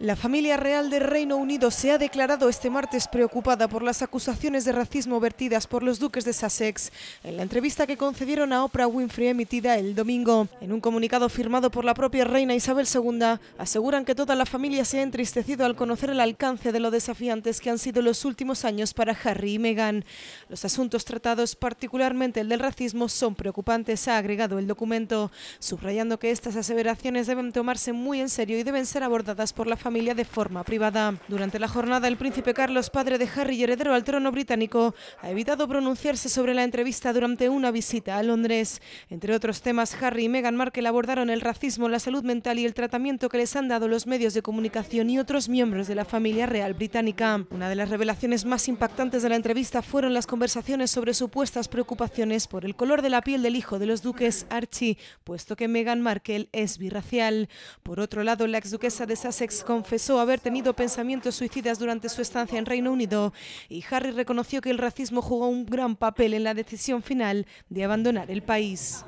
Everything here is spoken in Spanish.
La familia real del Reino Unido se ha declarado este martes preocupada por las acusaciones de racismo vertidas por los duques de Sussex en la entrevista que concedieron a Oprah Winfrey emitida el domingo. En un comunicado firmado por la propia reina Isabel II, aseguran que toda la familia se ha entristecido al conocer el alcance de los desafiantes que han sido los últimos años para Harry y Meghan. Los asuntos tratados, particularmente el del racismo, son preocupantes, ha agregado el documento, subrayando que estas aseveraciones deben tomarse muy en serio y deben ser abordadas por la familia familia de forma privada. Durante la jornada, el príncipe Carlos, padre de Harry y heredero al trono británico, ha evitado pronunciarse sobre la entrevista durante una visita a Londres. Entre otros temas, Harry y Meghan Markle abordaron el racismo, la salud mental y el tratamiento que les han dado los medios de comunicación y otros miembros de la familia real británica. Una de las revelaciones más impactantes de la entrevista fueron las conversaciones sobre supuestas preocupaciones por el color de la piel del hijo de los duques Archie, puesto que Meghan Markle es birracial. Por otro lado, la exduquesa de Sussex con confesó haber tenido pensamientos suicidas durante su estancia en Reino Unido y Harry reconoció que el racismo jugó un gran papel en la decisión final de abandonar el país.